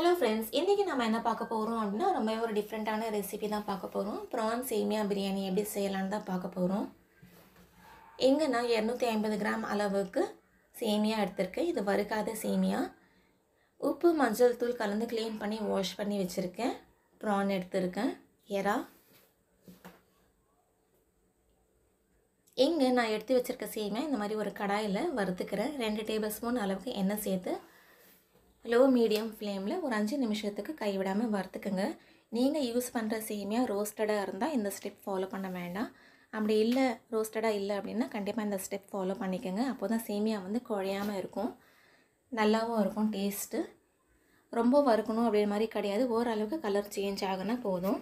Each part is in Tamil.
ஹலோ ஃப்ரெண்ட்ஸ் இன்றைக்கி நம்ம என்ன பார்க்க போகிறோம் அப்படின்னா ரொம்ப ஒரு டிஃப்ரெண்ட்டான ரெசிபி தான் பார்க்க போகிறோம் ப்ரான் சேமியா பிரியாணி எப்படி செய்யலான்னு தான் பார்க்க போகிறோம் நான் இரநூத்தி ஐம்பது கிராம் அளவுக்கு சேமியா எடுத்திருக்கேன் இது வறுக்காத சேமியா உப்பு மஞ்சள் தூள் கலந்து க்ளீன் பண்ணி வாஷ் பண்ணி வச்சுருக்கேன் ப்ரான் எடுத்திருக்கேன் எறா இங்கே நான் எடுத்து வச்சுருக்க சேமியா இந்த மாதிரி ஒரு கடாயில் வறுத்துக்கிறேன் ரெண்டு டேபிள் ஸ்பூன் அளவுக்கு எண்ணெய் சேர்த்து லோ மீடியம் ஃப்ளேமில் ஒரு அஞ்சு நிமிஷத்துக்கு கைவிடாமல் வறுத்துக்குங்க நீங்கள் யூஸ் பண்ணுற சேமியா ரோஸ்டடாக இருந்தால் இந்த ஸ்டெப் ஃபாலோ பண்ண வேண்டாம் அப்படி இல்லை ரோஸ்டடாக இல்லை அப்படின்னா கண்டிப்பாக இந்த ஸ்டெப் ஃபாலோ பண்ணிக்கோங்க அப்போ தான் சேமியா வந்து குழையாமல் இருக்கும் நல்லாவும் இருக்கும் டேஸ்ட்டு ரொம்ப வறுக்கணும் அப்படின்ற மாதிரி கிடையாது ஓரளவுக்கு கலர் சேஞ்ச் ஆகுனா போதும்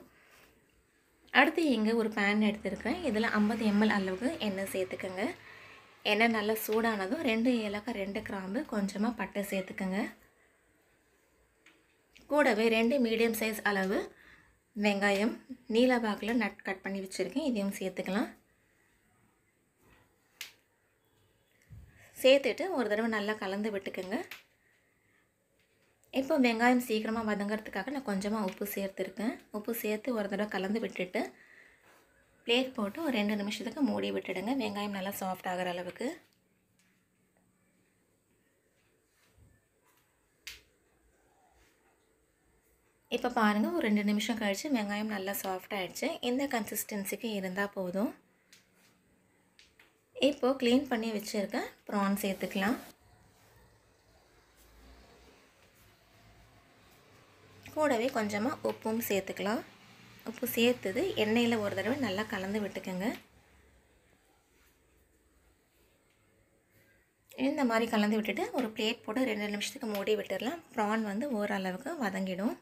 அடுத்து இங்கே ஒரு பேன் எடுத்துருக்கேன் இதில் ஐம்பது எம்எல் அளவுக்கு எண்ணெய் சேர்த்துக்கோங்க எண்ணெய் நல்லா சூடானதும் ரெண்டு ஏலக்காய் ரெண்டு கிராம்பு கொஞ்சமாக பட்டை சேர்த்துக்கோங்க கூடவே ரெண்டு மீடியம் சைஸ் அளவு வெங்காயம் நீல பாக்கில் நட் கட் பண்ணி வச்சுருக்கேன் இதையும் சேர்த்துக்கலாம் சேர்த்துட்டு ஒரு தடவை நல்லா கலந்து விட்டுக்குங்க இப்போ வெங்காயம் சீக்கிரமாக வதங்கிறதுக்காக நான் கொஞ்சமாக உப்பு சேர்த்துருக்கேன் உப்பு சேர்த்து ஒரு தடவை கலந்து விட்டுட்டு பிளேட் போட்டு ஒரு ரெண்டு நிமிஷத்துக்கு மூடி விட்டுடுங்க வெங்காயம் நல்லா சாஃப்ட் ஆகிற அளவுக்கு இப்போ பாருங்கள் ஒரு ரெண்டு நிமிஷம் கழித்து வெங்காயம் நல்லா சாஃப்டாகிடுச்சு இந்த கன்சிஸ்டன்சிக்கு இருந்தால் போதும் இப்போது க்ளீன் பண்ணி வச்சுருக்க ப்ரான் சேர்த்துக்கலாம் கூடவே கொஞ்சமாக உப்பும் சேர்த்துக்கலாம் உப்பு சேர்த்துது எண்ணெயில் ஒரு தடவை நல்லா கலந்து விட்டுக்கோங்க இந்த மாதிரி கலந்து விட்டுட்டு ஒரு பிளேட் போட்டு ரெண்டு நிமிஷத்துக்கு மூடி விட்டுடலாம் ப்ரான் வந்து ஓரளவுக்கு வதங்கிடும்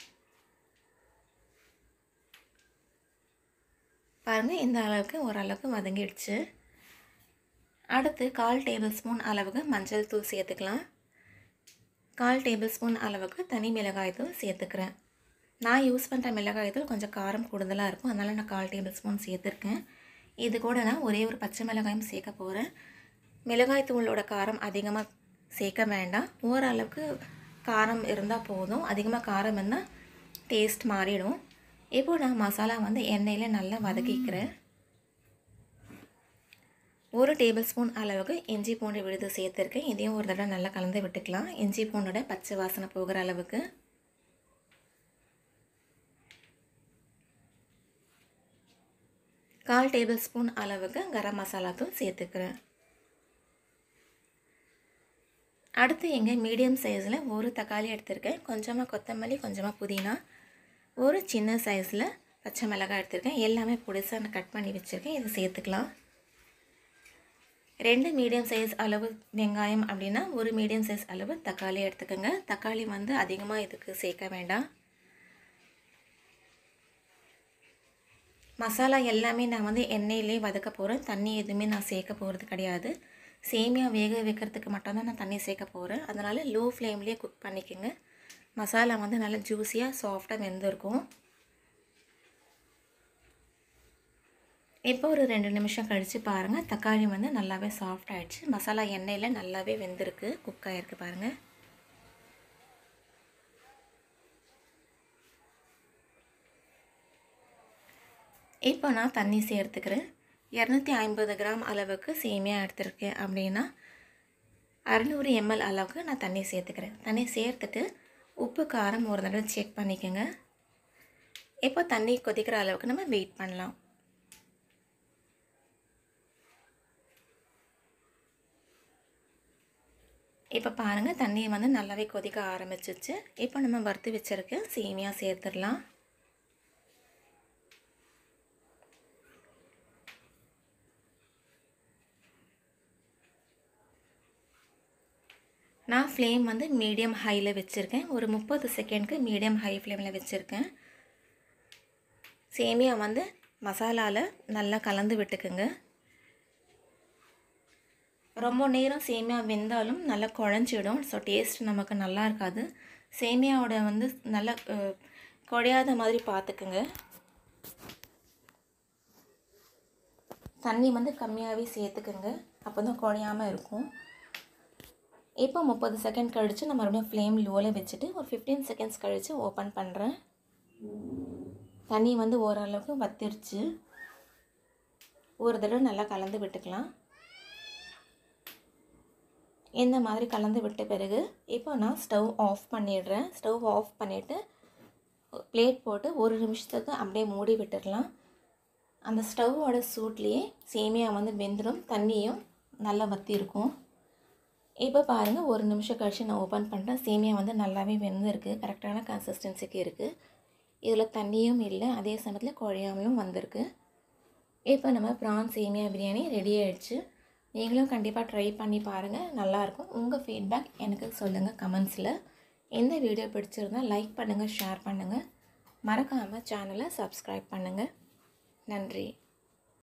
பாருங்கள் இந்த அளவுக்கு ஓரளவுக்கு வதங்கிடுச்சு அடுத்து கால் டேபிள் ஸ்பூன் அளவுக்கு மஞ்சள் தூள் சேர்த்துக்கலாம் கால் டேபிள் ஸ்பூன் அளவுக்கு தனி மிளகாய் தூள் சேர்த்துக்கிறேன் நான் யூஸ் பண்ணுற மிளகாய் தூள் கொஞ்சம் காரம் கூடுதலாக இருக்கும் அதனால் நான் கால் டேபிள் ஸ்பூன் சேர்த்துருக்கேன் இது கூட நான் ஒரே ஒரு பச்சை மிளகாயும் சேர்க்க போகிறேன் மிளகாய் தூளோட காரம் அதிகமாக சேர்க்க வேண்டாம் ஓரளவுக்கு காரம் இருந்தால் போதும் அதிகமாக காரம் இருந்தால் டேஸ்ட் மாறிடும் இப்போது நான் மசாலா வந்து எண்ணெயில் நல்லா வதக்கிக்கிறேன் ஒரு டேபிள் ஸ்பூன் அளவுக்கு இஞ்சி பூண்டு விழுது சேர்த்துருக்கேன் இதையும் ஒரு தடவை நல்லா கலந்து விட்டுக்கலாம் இஞ்சி பூண்டோட பச்சை வாசனை போகிற அளவுக்கு கால் டேபிள் ஸ்பூன் அளவுக்கு கரம் மசாலா தூள் சேர்த்துக்கிறேன் அடுத்து எங்கள் மீடியம் சைஸில் ஒரு தக்காளி எடுத்துருக்கேன் கொஞ்சமாக கொத்தமல்லி கொஞ்சமாக புதினா ஒரு சின்ன சைஸில் பச்சை மிளகாய் எடுத்திருக்கேன் எல்லாமே பொடிசாக நான் கட் பண்ணி வச்சுருக்கேன் இதை சேர்த்துக்கலாம் ரெண்டு மீடியம் சைஸ் அளவு வெங்காயம் அப்படின்னா ஒரு மீடியம் சைஸ் அளவு தக்காளி எடுத்துக்கோங்க தக்காளி வந்து அதிகமாக இதுக்கு சேர்க்க வேண்டாம் மசாலா எல்லாமே நான் வந்து எண்ணெயிலே வதக்க போகிறேன் தண்ணி எதுவுமே நான் சேர்க்க போகிறது கிடையாது சேமியா வேக வைக்கிறதுக்கு மட்டும்தான் நான் தண்ணி சேர்க்க போகிறேன் அதனால் லோ ஃப்ளேம்லேயே குக் பண்ணிக்கோங்க மசாலா வந்து நல்லா ஜூஸியாக சாஃப்டாக வெந்திருக்கும் இப்போ ஒரு ரெண்டு நிமிஷம் கழித்து பாருங்கள் தக்காளி வந்து நல்லாவே சாஃப்ட் ஆகிடுச்சு மசாலா எண்ணெயில் நல்லாவே வெந்திருக்கு குக் ஆகிருக்கு பாருங்கள் இப்போ நான் தண்ணி சேர்த்துக்கிறேன் இரநூத்தி ஐம்பது கிராம் அளவுக்கு சேமியாக எடுத்திருக்கேன் அப்படின்னா அறநூறு எம்எல் அளவுக்கு நான் தண்ணி சேர்த்துக்கிறேன் தண்ணி சேர்த்துட்டு உப்பு காரம் ஒரு தடவை செக் பண்ணிக்கோங்க இப்போ தண்ணி கொதிக்கிற அளவுக்கு நம்ம வெயிட் பண்ணலாம் இப்போ பாருங்கள் தண்ணியை வந்து நல்லாவே கொதிக்க ஆரம்பிச்சிச்சு இப்போ நம்ம வறுத்து வச்சுருக்க சேமியாக சேர்த்துடலாம் நான் ஃப்ளேம் வந்து மீடியம் ஹையில் வச்சுருக்கேன் ஒரு முப்பது செகண்ட்க்கு மீடியம் ஹை ஃப்ளேமில் வச்சுருக்கேன் சேமியா வந்து மசாலாவில் நல்லா கலந்து விட்டுக்குங்க ரொம்ப நேரம் சேமியா வெந்தாலும் நல்லா குழஞ்சிடும் ஸோ டேஸ்ட் நமக்கு நல்லா இருக்காது சேமியாவோட வந்து நல்லா குழையாத மாதிரி பார்த்துக்குங்க தண்ணி வந்து கம்மியாகவே சேர்த்துக்குங்க அப்போ தான் குழையாமல் இருக்கும் இப்போ முப்பது செகண்ட் கழித்து நான் மறுபடியும் ஃப்ளேம் லோவில் வச்சுட்டு ஒரு ஃபிஃப்டீன் செகண்ட்ஸ் கழித்து ஓப்பன் பண்ணுறேன் தண்ணி வந்து ஓரளவுக்கு வத்திருச்சு ஒரு தடவை நல்லா கலந்து விட்டுக்கலாம் இந்த மாதிரி கலந்து விட்ட பிறகு இப்போ நான் ஸ்டவ் ஆஃப் பண்ணிடுறேன் ஸ்டவ் ஆஃப் பண்ணிவிட்டு பிளேட் போட்டு ஒரு நிமிஷத்துக்கு அப்படியே மூடி விட்டுடலாம் அந்த ஸ்டவ்வோட சூட்லேயே சேமியா வந்து வெந்துடும் தண்ணியும் நல்லா வத்தி இருக்கும் இப்போ பாருங்கள் ஒரு நிமிஷம் கழித்து நான் ஓப்பன் பண்ணுறேன் சேமியா வந்து நல்லாவே வெந்திருக்கு கரெக்டான கன்சிஸ்டன்சிக்கு இருக்குது இதில் தண்ணியும் இல்லை அதே சமயத்தில் குழையாமையும் வந்திருக்கு இப்போ நம்ம ப்ரான் சேமியா பிரியாணி ரெடி ஆகிடுச்சு நீங்களும் கண்டிப்பாக ட்ரை பண்ணி பாருங்கள் நல்லாயிருக்கும் உங்கள் ஃபீட்பேக் எனக்கு சொல்லுங்கள் கமெண்ட்ஸில் எந்த வீடியோ பிடிச்சிருந்தால் லைக் பண்ணுங்கள் ஷேர் பண்ணுங்கள் மறக்காமல் சேனலை சப்ஸ்கிரைப் பண்ணுங்கள் நன்றி